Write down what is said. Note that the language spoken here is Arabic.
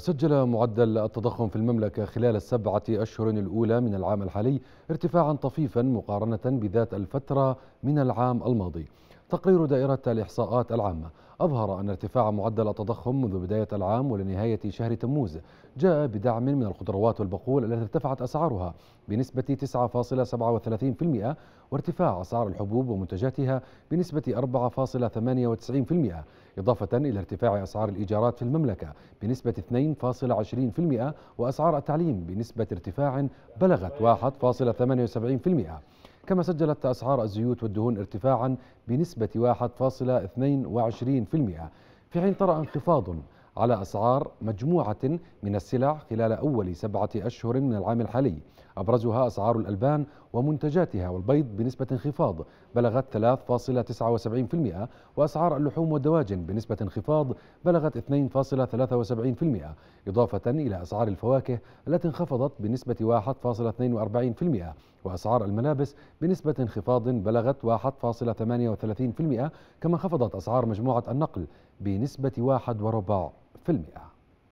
سجل معدل التضخم في المملكة خلال السبعة أشهر الأولى من العام الحالي ارتفاعا طفيفا مقارنة بذات الفترة من العام الماضي تقرير دائرة الإحصاءات العامة أظهر أن ارتفاع معدل التضخم منذ بداية العام ولنهاية شهر تموز جاء بدعم من الخضروات والبقول التي ارتفعت أسعارها بنسبة 9.37% وارتفاع أسعار الحبوب ومنتجاتها بنسبة 4.98% إضافة إلى ارتفاع أسعار الإيجارات في المملكة بنسبة 2.20% وأسعار التعليم بنسبة ارتفاع بلغت 1.78% كما سجلت أسعار الزيوت والدهون ارتفاعا بنسبة 1.22% في حين طرأ انخفاض على أسعار مجموعة من السلع خلال أول سبعة أشهر من العام الحالي أبرزها أسعار الألبان ومنتجاتها والبيض بنسبة انخفاض بلغت 3.79% وأسعار اللحوم والدواجن بنسبة انخفاض بلغت 2.73% إضافة إلى أسعار الفواكه التي انخفضت بنسبة 1.42% وأسعار الملابس بنسبة انخفاض بلغت 1.38% كما انخفضت أسعار مجموعة النقل بنسبة 1.4%